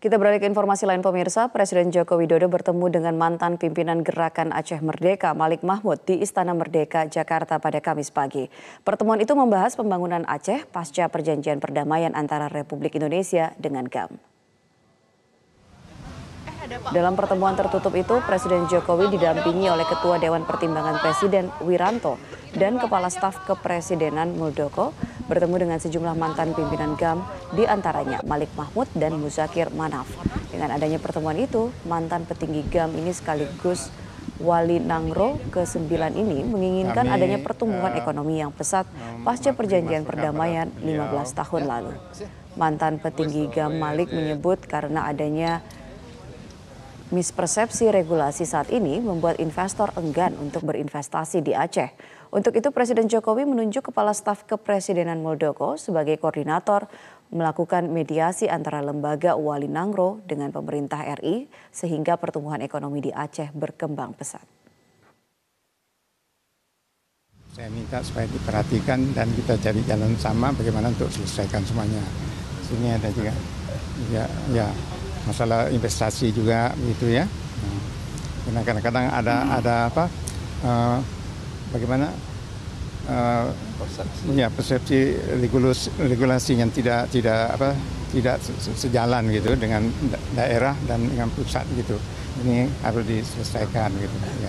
Kita beralih ke informasi lain pemirsa, Presiden Joko Widodo bertemu dengan mantan pimpinan Gerakan Aceh Merdeka Malik Mahmud di Istana Merdeka Jakarta pada Kamis pagi. Pertemuan itu membahas pembangunan Aceh pasca perjanjian perdamaian antara Republik Indonesia dengan GAM. Dalam pertemuan tertutup itu, Presiden Jokowi didampingi oleh Ketua Dewan Pertimbangan Presiden Wiranto dan Kepala Staf Kepresidenan Muldoko bertemu dengan sejumlah mantan pimpinan GAM, diantaranya Malik Mahmud dan Muzakir Manaf. Dengan adanya pertemuan itu, mantan petinggi GAM ini sekaligus Wali Nangro ke-9 ini menginginkan Kami, adanya pertumbuhan uh, ekonomi yang pesat pasca perjanjian perdamaian 15 ya. tahun lalu. Mantan petinggi GAM Malik menyebut karena adanya Mispersepsi regulasi saat ini membuat investor enggan untuk berinvestasi di Aceh. Untuk itu Presiden Jokowi menunjuk Kepala Staf Kepresidenan Muldoko sebagai koordinator melakukan mediasi antara lembaga Wali Nangro dengan pemerintah RI sehingga pertumbuhan ekonomi di Aceh berkembang pesat. Saya minta supaya diperhatikan dan kita cari jalan sama bagaimana untuk selesaikan semuanya. Sini ada juga, ya, ya masalah investasi juga gitu ya. Nah, karena kadang-kadang ada hmm. ada apa uh, bagaimana uh, persepsi. ya persepsi regulasi, regulasi yang tidak tidak apa tidak sejalan gitu dengan daerah dan dengan pusat gitu. Ini harus diselesaikan gitu ya.